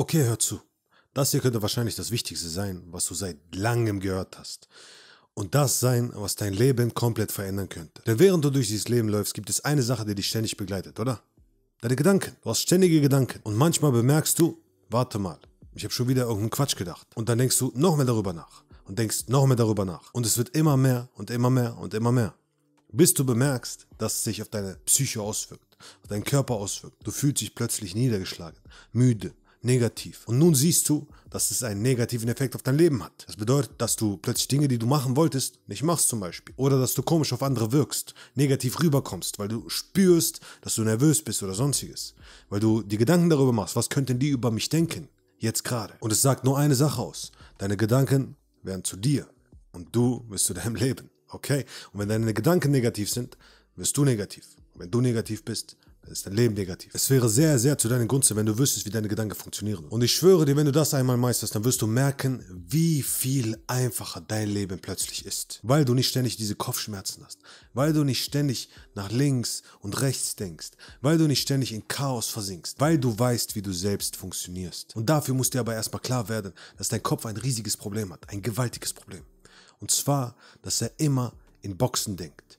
Okay, hör zu. Das hier könnte wahrscheinlich das Wichtigste sein, was du seit langem gehört hast. Und das sein, was dein Leben komplett verändern könnte. Denn während du durch dieses Leben läufst, gibt es eine Sache, die dich ständig begleitet, oder? Deine Gedanken. Du hast ständige Gedanken. Und manchmal bemerkst du, warte mal, ich habe schon wieder irgendeinen Quatsch gedacht. Und dann denkst du noch mehr darüber nach. Und denkst noch mehr darüber nach. Und es wird immer mehr und immer mehr und immer mehr. Bis du bemerkst, dass es sich auf deine Psyche auswirkt, auf deinen Körper auswirkt. Du fühlst dich plötzlich niedergeschlagen, müde, negativ. Und nun siehst du, dass es einen negativen Effekt auf dein Leben hat. Das bedeutet, dass du plötzlich Dinge, die du machen wolltest, nicht machst zum Beispiel. Oder dass du komisch auf andere wirkst, negativ rüberkommst, weil du spürst, dass du nervös bist oder sonstiges. Weil du die Gedanken darüber machst, was könnten die über mich denken, jetzt gerade. Und es sagt nur eine Sache aus. Deine Gedanken werden zu dir und du wirst zu deinem Leben. Okay? Und wenn deine Gedanken negativ sind, wirst du negativ. Und wenn du negativ bist, dann ist dein Leben negativ. Es wäre sehr, sehr zu deinen Gunsten, wenn du wüsstest, wie deine Gedanken funktionieren. Und ich schwöre dir, wenn du das einmal meisterst, dann wirst du merken, wie viel einfacher dein Leben plötzlich ist. Weil du nicht ständig diese Kopfschmerzen hast. Weil du nicht ständig nach links und rechts denkst. Weil du nicht ständig in Chaos versinkst. Weil du weißt, wie du selbst funktionierst. Und dafür muss dir aber erstmal klar werden, dass dein Kopf ein riesiges Problem hat. Ein gewaltiges Problem. Und zwar, dass er immer in Boxen denkt.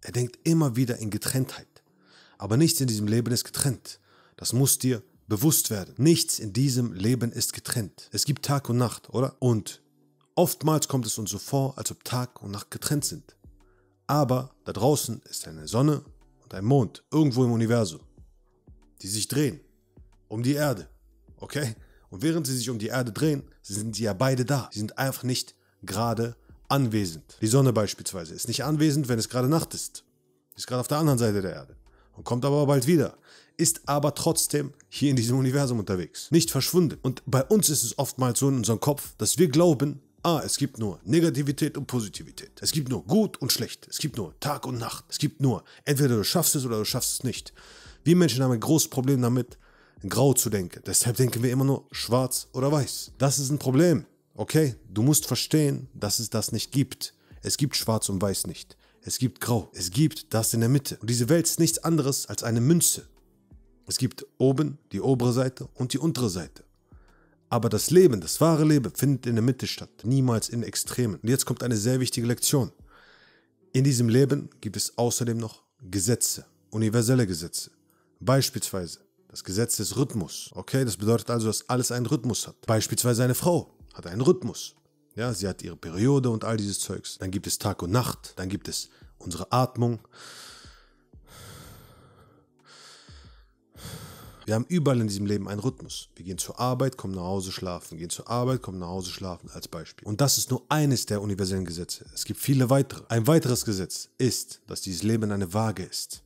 Er denkt immer wieder in Getrenntheit. Aber nichts in diesem Leben ist getrennt. Das muss dir bewusst werden. Nichts in diesem Leben ist getrennt. Es gibt Tag und Nacht, oder? Und oftmals kommt es uns so vor, als ob Tag und Nacht getrennt sind. Aber da draußen ist eine Sonne und ein Mond irgendwo im Universum, die sich drehen um die Erde. Okay? Und während sie sich um die Erde drehen, sind sie ja beide da. Sie sind einfach nicht gerade anwesend. Die Sonne beispielsweise ist nicht anwesend, wenn es gerade Nacht ist. Sie ist gerade auf der anderen Seite der Erde und kommt aber bald wieder, ist aber trotzdem hier in diesem Universum unterwegs, nicht verschwunden. Und bei uns ist es oftmals so in unserem Kopf, dass wir glauben, Ah, es gibt nur Negativität und Positivität. Es gibt nur gut und schlecht. Es gibt nur Tag und Nacht. Es gibt nur entweder du schaffst es oder du schaffst es nicht. Wir Menschen haben ein großes Problem damit, grau zu denken. Deshalb denken wir immer nur schwarz oder weiß. Das ist ein Problem. Okay, du musst verstehen, dass es das nicht gibt. Es gibt schwarz und weiß nicht es gibt Grau, es gibt das in der Mitte. Und diese Welt ist nichts anderes als eine Münze. Es gibt oben die obere Seite und die untere Seite. Aber das Leben, das wahre Leben, findet in der Mitte statt, niemals in Extremen. Und jetzt kommt eine sehr wichtige Lektion. In diesem Leben gibt es außerdem noch Gesetze, universelle Gesetze. Beispielsweise das Gesetz des Rhythmus. Okay, das bedeutet also, dass alles einen Rhythmus hat. Beispielsweise eine Frau hat einen Rhythmus. Ja, sie hat ihre Periode und all dieses Zeugs. Dann gibt es Tag und Nacht, dann gibt es unsere Atmung. Wir haben überall in diesem Leben einen Rhythmus. Wir gehen zur Arbeit, kommen nach Hause, schlafen, gehen zur Arbeit, kommen nach Hause, schlafen als Beispiel. Und das ist nur eines der universellen Gesetze. Es gibt viele weitere. Ein weiteres Gesetz ist, dass dieses Leben eine Waage ist.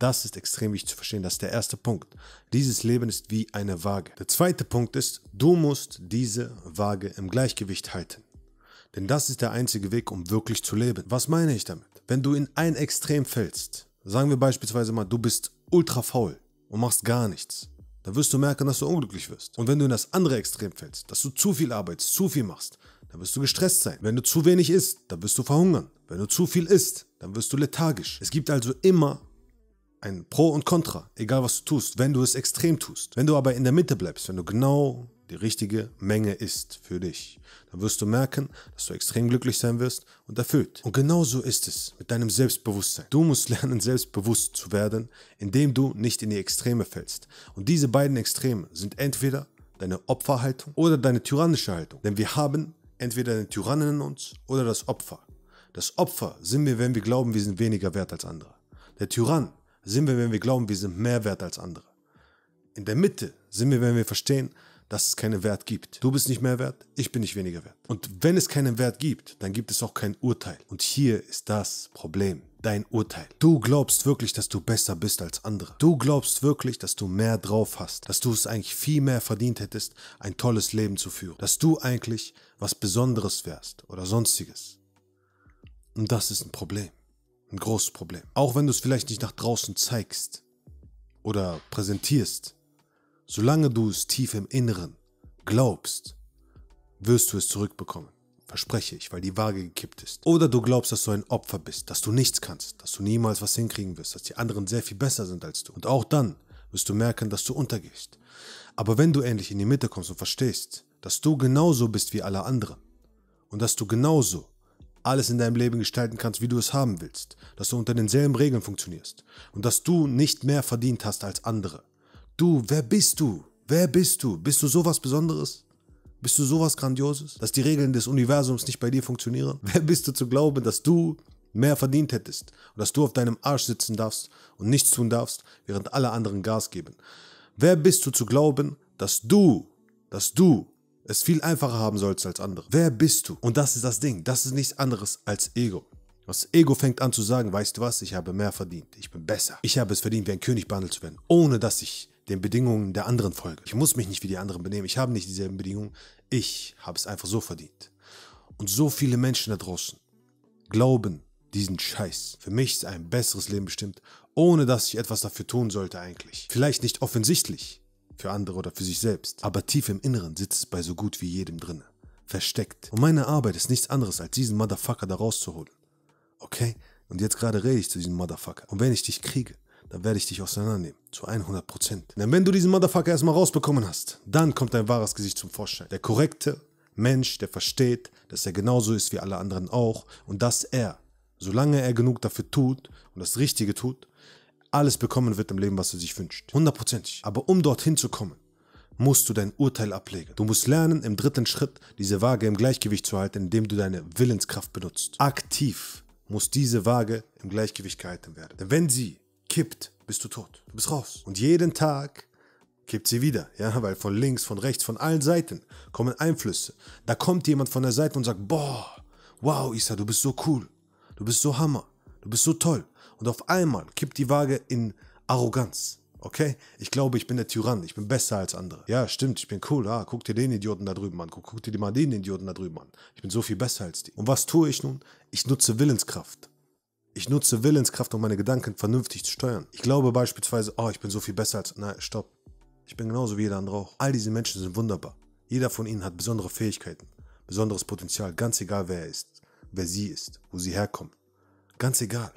Das ist extrem wichtig zu verstehen. Das ist der erste Punkt. Dieses Leben ist wie eine Waage. Der zweite Punkt ist, du musst diese Waage im Gleichgewicht halten. Denn das ist der einzige Weg, um wirklich zu leben. Was meine ich damit? Wenn du in ein Extrem fällst, sagen wir beispielsweise mal, du bist ultra faul und machst gar nichts, dann wirst du merken, dass du unglücklich wirst. Und wenn du in das andere Extrem fällst, dass du zu viel arbeitest, zu viel machst, dann wirst du gestresst sein. Wenn du zu wenig isst, dann wirst du verhungern. Wenn du zu viel isst, dann wirst du lethargisch. Es gibt also immer ein Pro und Contra, egal was du tust, wenn du es extrem tust. Wenn du aber in der Mitte bleibst, wenn du genau die richtige Menge ist für dich. Dann wirst du merken, dass du extrem glücklich sein wirst und erfüllt. Und genau so ist es mit deinem Selbstbewusstsein. Du musst lernen, selbstbewusst zu werden, indem du nicht in die Extreme fällst. Und diese beiden Extreme sind entweder deine Opferhaltung oder deine tyrannische Haltung. Denn wir haben entweder den Tyrannen in uns oder das Opfer. Das Opfer sind wir, wenn wir glauben, wir sind weniger wert als andere. Der Tyrann sind wir, wenn wir glauben, wir sind mehr wert als andere. In der Mitte sind wir, wenn wir verstehen, dass es keinen Wert gibt. Du bist nicht mehr wert, ich bin nicht weniger wert. Und wenn es keinen Wert gibt, dann gibt es auch kein Urteil. Und hier ist das Problem. Dein Urteil. Du glaubst wirklich, dass du besser bist als andere. Du glaubst wirklich, dass du mehr drauf hast, dass du es eigentlich viel mehr verdient hättest, ein tolles Leben zu führen, dass du eigentlich was Besonderes wärst oder sonstiges. Und das ist ein Problem, ein großes Problem. Auch wenn du es vielleicht nicht nach draußen zeigst oder präsentierst, Solange du es tief im Inneren glaubst, wirst du es zurückbekommen. Verspreche ich, weil die Waage gekippt ist. Oder du glaubst, dass du ein Opfer bist, dass du nichts kannst, dass du niemals was hinkriegen wirst, dass die anderen sehr viel besser sind als du. Und auch dann wirst du merken, dass du untergehst. Aber wenn du endlich in die Mitte kommst und verstehst, dass du genauso bist wie alle anderen und dass du genauso alles in deinem Leben gestalten kannst, wie du es haben willst, dass du unter denselben Regeln funktionierst und dass du nicht mehr verdient hast als andere Du, wer bist du? Wer bist du? Bist du sowas Besonderes? Bist du sowas Grandioses? Dass die Regeln des Universums nicht bei dir funktionieren? Wer bist du zu glauben, dass du mehr verdient hättest und dass du auf deinem Arsch sitzen darfst und nichts tun darfst, während alle anderen Gas geben? Wer bist du zu glauben, dass du, dass du es viel einfacher haben sollst als andere? Wer bist du? Und das ist das Ding. Das ist nichts anderes als Ego. Das Ego fängt an zu sagen, weißt du was, ich habe mehr verdient, ich bin besser. Ich habe es verdient, wie ein König behandelt zu werden, ohne dass ich den Bedingungen der anderen folge. Ich muss mich nicht wie die anderen benehmen. Ich habe nicht dieselben Bedingungen. Ich habe es einfach so verdient. Und so viele Menschen da draußen glauben diesen Scheiß. Für mich ist ein besseres Leben bestimmt, ohne dass ich etwas dafür tun sollte eigentlich. Vielleicht nicht offensichtlich für andere oder für sich selbst, aber tief im Inneren sitzt es bei so gut wie jedem drin. versteckt. Und meine Arbeit ist nichts anderes, als diesen Motherfucker da rauszuholen. Okay? Und jetzt gerade rede ich zu diesem Motherfucker. Und wenn ich dich kriege, dann werde ich dich auseinandernehmen. Zu 100 Prozent. Denn wenn du diesen Motherfucker erstmal rausbekommen hast, dann kommt dein wahres Gesicht zum Vorschein. Der korrekte Mensch, der versteht, dass er genauso ist wie alle anderen auch und dass er, solange er genug dafür tut und das Richtige tut, alles bekommen wird im Leben, was er sich wünscht. Hundertprozentig. Aber um dorthin zu kommen, musst du dein Urteil ablegen. Du musst lernen, im dritten Schritt diese Waage im Gleichgewicht zu halten, indem du deine Willenskraft benutzt. Aktiv muss diese Waage im Gleichgewicht gehalten werden. Denn wenn sie kippt, bist du tot. Du bist raus. Und jeden Tag kippt sie wieder, ja, weil von links, von rechts, von allen Seiten kommen Einflüsse. Da kommt jemand von der Seite und sagt, boah, wow, Isa, du bist so cool, du bist so Hammer, du bist so toll. Und auf einmal kippt die Waage in Arroganz. Okay? Ich glaube, ich bin der Tyrann, ich bin besser als andere. Ja, stimmt, ich bin cool. Ah, guck dir den Idioten da drüben an. Guck, guck dir mal den Idioten da drüben an. Ich bin so viel besser als die. Und was tue ich nun? Ich nutze Willenskraft. Ich nutze Willenskraft, um meine Gedanken vernünftig zu steuern. Ich glaube beispielsweise, oh, ich bin so viel besser als. Nein, stopp. Ich bin genauso wie jeder andere auch. All diese Menschen sind wunderbar. Jeder von ihnen hat besondere Fähigkeiten, besonderes Potenzial, ganz egal wer er ist, wer sie ist, wo sie herkommen. Ganz egal.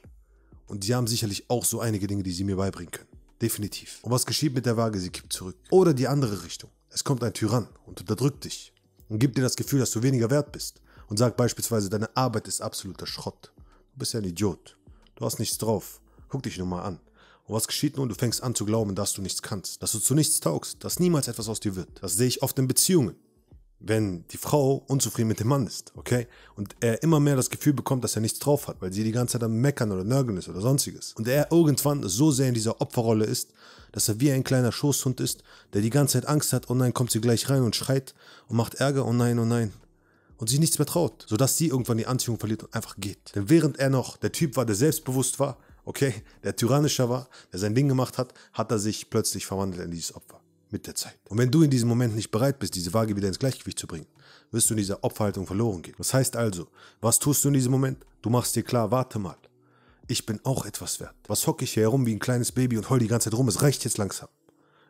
Und sie haben sicherlich auch so einige Dinge, die sie mir beibringen können. Definitiv. Und was geschieht mit der Waage? Sie kippt zurück. Oder die andere Richtung. Es kommt ein Tyrann und unterdrückt dich und gibt dir das Gefühl, dass du weniger wert bist und sagt beispielsweise, deine Arbeit ist absoluter Schrott. Du bist ja ein Idiot. Du hast nichts drauf. Guck dich nur mal an. Und was geschieht nun? Du fängst an zu glauben, dass du nichts kannst, dass du zu nichts taugst, dass niemals etwas aus dir wird. Das sehe ich oft in Beziehungen. Wenn die Frau unzufrieden mit dem Mann ist, okay? Und er immer mehr das Gefühl bekommt, dass er nichts drauf hat, weil sie die ganze Zeit am Meckern oder Nörgeln ist oder sonstiges. Und er irgendwann so sehr in dieser Opferrolle ist, dass er wie ein kleiner Schoßhund ist, der die ganze Zeit Angst hat, oh nein, kommt sie gleich rein und schreit und macht Ärger, oh nein, oh nein und sich nichts mehr traut, sodass sie irgendwann die Anziehung verliert und einfach geht. Denn während er noch der Typ war, der selbstbewusst war, okay, der tyrannischer war, der sein Ding gemacht hat, hat er sich plötzlich verwandelt in dieses Opfer. Mit der Zeit. Und wenn du in diesem Moment nicht bereit bist, diese Waage wieder ins Gleichgewicht zu bringen, wirst du in dieser Opferhaltung verloren gehen. Das heißt also, was tust du in diesem Moment? Du machst dir klar, warte mal, ich bin auch etwas wert. Was hocke ich hier herum wie ein kleines Baby und heul die ganze Zeit rum? Es reicht jetzt langsam.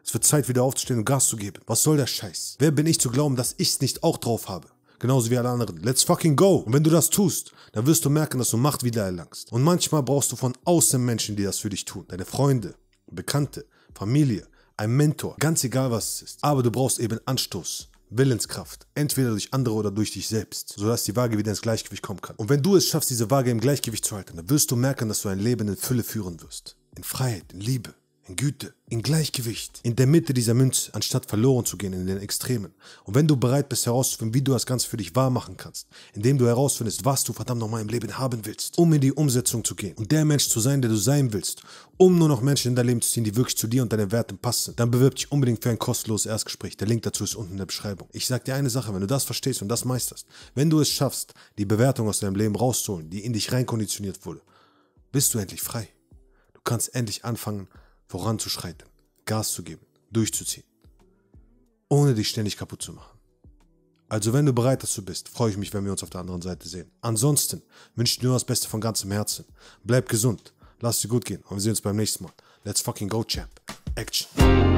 Es wird Zeit, wieder aufzustehen und Gas zu geben. Was soll der Scheiß? Wer bin ich zu glauben, dass ich es nicht auch drauf habe? Genauso wie alle anderen. Let's fucking go. Und wenn du das tust, dann wirst du merken, dass du Macht wieder erlangst. Und manchmal brauchst du von außen Menschen, die das für dich tun. Deine Freunde, Bekannte, Familie, ein Mentor. Ganz egal, was es ist. Aber du brauchst eben Anstoß. Willenskraft, entweder durch andere oder durch dich selbst, sodass die Waage wieder ins Gleichgewicht kommen kann. Und wenn du es schaffst, diese Waage im Gleichgewicht zu halten, dann wirst du merken, dass du ein Leben in Fülle führen wirst. In Freiheit, in Liebe in Güte, in Gleichgewicht, in der Mitte dieser Münze, anstatt verloren zu gehen in den Extremen. Und wenn du bereit bist herauszufinden, wie du das Ganze für dich wahr machen kannst, indem du herausfindest, was du verdammt nochmal im Leben haben willst, um in die Umsetzung zu gehen und der Mensch zu sein, der du sein willst, um nur noch Menschen in dein Leben zu ziehen, die wirklich zu dir und deinen Werten passen, dann bewirb dich unbedingt für ein kostenloses Erstgespräch. Der Link dazu ist unten in der Beschreibung. Ich sag dir eine Sache, wenn du das verstehst und das meisterst, wenn du es schaffst, die Bewertung aus deinem Leben rauszuholen, die in dich reinkonditioniert wurde, bist du endlich frei. Du kannst endlich anfangen, voranzuschreiten, Gas zu geben, durchzuziehen, ohne dich ständig kaputt zu machen. Also wenn du bereit dazu bist, freue ich mich, wenn wir uns auf der anderen Seite sehen. Ansonsten wünsche ich dir nur das Beste von ganzem Herzen. Bleib gesund, lass dir gut gehen und wir sehen uns beim nächsten Mal. Let's fucking go, Champ. Action.